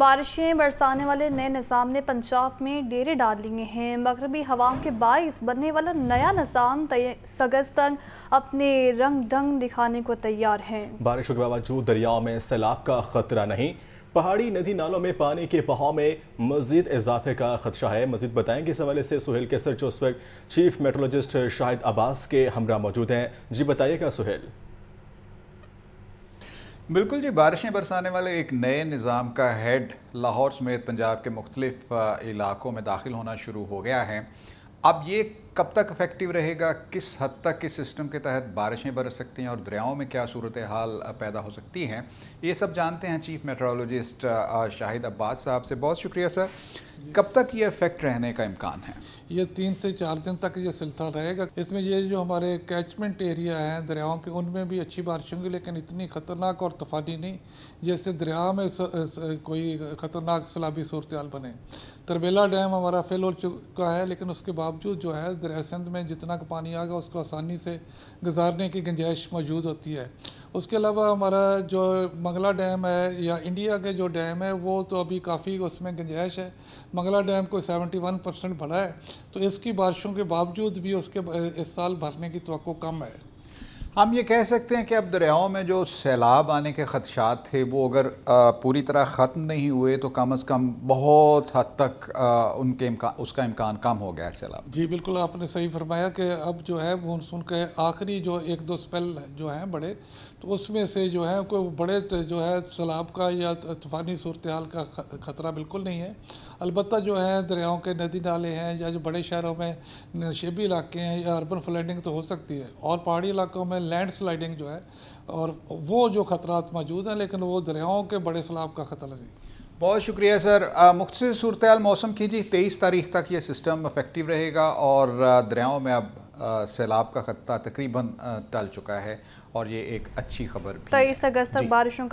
बारिशें बरसाने वाले नए निज़ाम ने पंजाब में डेरे डाल लिए हैं मगरबी हवाओं के बायस बनने वाला नया निज़ाम सगज तंग अपने रंग ढंग दिखाने को तैयार है बारिशों के बावजूद दरियाओं में सैलाब का खतरा नहीं पहाड़ी नदी नालों में पानी के बहाव में मजीद इजाफे का खदशा है मजीद बताएंगे इस हवाले से सुहेल केसर जो उस वक्त चीफ मेट्रोलॉजिस्ट शाहिद अब्बास के हमरा मौजूद हैं जी बताइएगा सुहेल बिल्कुल जी बारिशें बरसाने वाले एक नए निज़ाम का हेड लाहौर समेत पंजाब के मुख्तलिफ इलाकों में दाखिल होना शुरू हो गया है अब ये कब तक इफेक्टिव रहेगा किस हद तक इस सिस्टम के तहत बारिशें बरस सकती हैं और दरियाओं में क्या सूरत हाल पैदा हो सकती हैं ये सब जानते हैं चीफ मेट्रोलॉजिस्ट शाहिद अब्बास साहब से बहुत शुक्रिया सर कब तक ये इफेक्ट रहने का इम्कान है ये तीन से चार दिन तक ये सिलसिला रहेगा इसमें ये जो हमारे कैचमेंट एरिया हैं दरियाओं के उनमें भी अच्छी बारिश होंगी लेकिन इतनी ख़तरनाक और तूफ़ानी नहीं जैसे दरिया में स, स, कोई ख़तरनाक सलाबी सूरत बने तरबेला डैम हमारा फेल हो चुका है लेकिन उसके बावजूद जो है तरह सिंध में जितना का पानी आ गया उसको आसानी से गुजारने की गुंजाइश मौजूद होती है उसके अलावा हमारा जो मंगला डैम है या इंडिया के जो डैम है वो तो अभी काफ़ी उसमें गुंजाइश है मंगला डैम को 71 परसेंट भरा है तो इसकी बारिशों के बावजूद भी उसके इस साल भरने की तो कम है हम ये कह सकते हैं कि अब दरियाओं में जो सैलाब आने के ख़दशात थे वो अगर पूरी तरह ख़त्म नहीं हुए तो कम अज़ कम बहुत हद तक उनके इम्का, उसका इम्कान कम हो गया है सैलाब जी बिल्कुल आपने सही फरमाया कि अब जो है मानसून के आखिरी जो एक दो स्पेल जो हैं बड़े तो उसमें से जो है कोई बड़े जो है सैलाब का या तूफ़ानी सूरत हाल का ख़तरा बिल्कुल नहीं है अलबत् जो है दरियाओं के नदी नाले हैं या जो बड़े शहरों में नशेबी इलाके हैं या अर्बन फ्लडिंग तो हो सकती है और पहाड़ी इलाकों में लैंडस्लाइडिंग जो है और वो जो ख़तरा मौजूद हैं लेकिन वो दरियाओं के बड़े सैलाब का ख़तरा नहीं बहुत शुक्रिया सर मुख्तर सूरत मौसम की जी तेईस तारीख तक ये सिस्टम अफेक्टिव रहेगा और दरियाओं में अब सैलाब का खतरा तकरीबन टल चुका है और ये एक अच्छी खबर तेईस अगस्त तक बारिशों